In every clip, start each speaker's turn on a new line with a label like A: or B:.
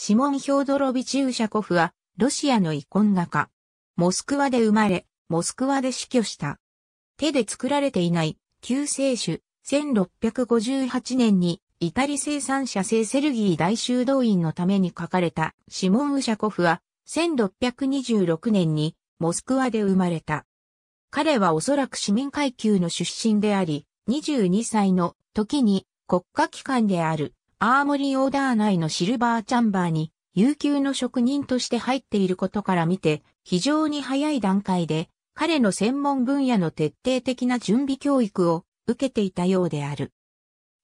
A: シモン・ヒョードロビチ・ウシャコフは、ロシアの遺恨画家。モスクワで生まれ、モスクワで死去した。手で作られていない、救世主、1658年に、イタリ生産者聖セルギー大修道院のために書かれた、シモン・ウシャコフは、1626年に、モスクワで生まれた。彼はおそらく市民階級の出身であり、22歳の時に国家機関であるアーモリーオーダー内のシルバーチャンバーに、悠久の職人として入っていることから見て、非常に早い段階で、彼の専門分野の徹底的な準備教育を受けていたようである。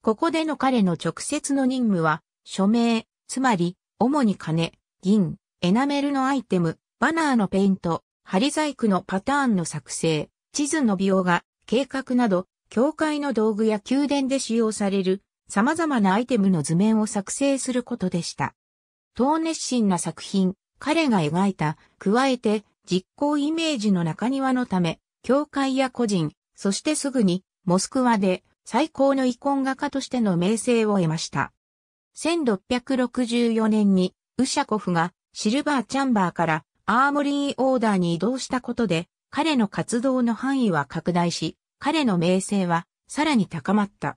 A: ここでの彼の直接の任務は、署名、つまり、主に金、銀、エナメルのアイテム、バナーのペイント、針細工のパターンの作成、地図の描画、計画など、教会の道具や宮殿で使用される様々なアイテムの図面を作成することでした。当熱心な作品、彼が描いた、加えて実行イメージの中庭のため、教会や個人、そしてすぐにモスクワで最高の遺恨画家としての名声を得ました。1664年にウシャコフがシルバーチャンバーからアーモリーオーダーに移動したことで、彼の活動の範囲は拡大し、彼の名声はさらに高まった。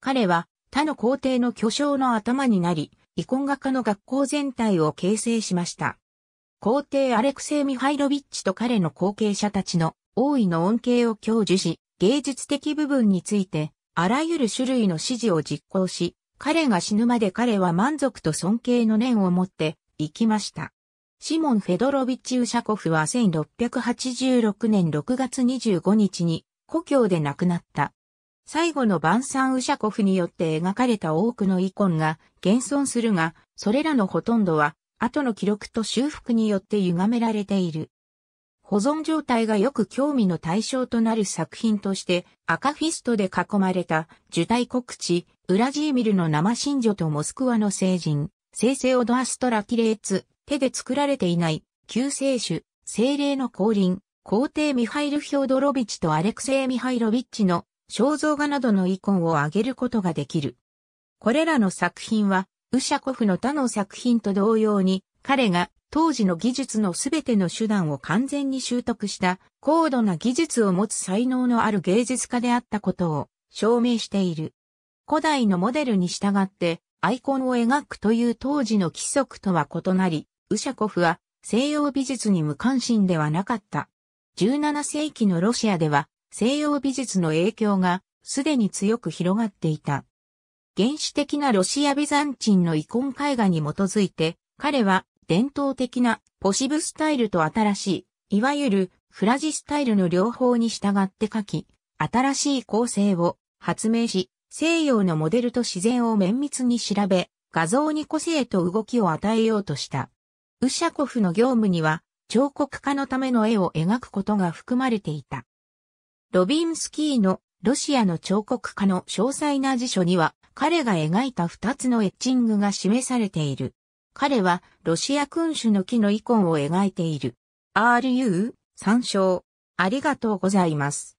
A: 彼は他の皇帝の巨匠の頭になり、遺恨画家の学校全体を形成しました。皇帝アレクセイ・ミハイロビッチと彼の後継者たちの大いの恩恵を享受し、芸術的部分について、あらゆる種類の指示を実行し、彼が死ぬまで彼は満足と尊敬の念を持って行きました。シモン・フェドロビッチ・ウシャコフは1686年6月25日に故郷で亡くなった。最後の晩餐ウシャコフによって描かれた多くの遺ンが現存するが、それらのほとんどは、後の記録と修復によって歪められている。保存状態がよく興味の対象となる作品として赤フィストで囲まれた受胎告知、ウラジーミルの生真女とモスクワの聖人、聖聖オドアストラティレーツ、手で作られていない、救世主、精霊の降臨、皇帝ミハイル・ヒョードロビッチとアレクセイ・ミハイロビッチの肖像画などのイコンを挙げることができる。これらの作品は、ウシャコフの他の作品と同様に、彼が当時の技術のすべての手段を完全に習得した高度な技術を持つ才能のある芸術家であったことを証明している。古代のモデルに従ってアイコンを描くという当時の規則とは異なり、ウシャコフは西洋美術に無関心ではなかった。17世紀のロシアでは西洋美術の影響がすでに強く広がっていた。原始的なロシア・ビザンチンの遺恨絵画に基づいて、彼は伝統的なポシブスタイルと新しい、いわゆるフラジスタイルの両方に従って描き、新しい構成を発明し、西洋のモデルと自然を綿密に調べ、画像に個性と動きを与えようとした。ウシャコフの業務には、彫刻家のための絵を描くことが含まれていた。ロビンスキーのロシアの彫刻家の詳細な辞書には彼が描いた二つのエッチングが示されている。彼はロシア君主の木のイコンを描いている。RU 参照。ありがとうございます。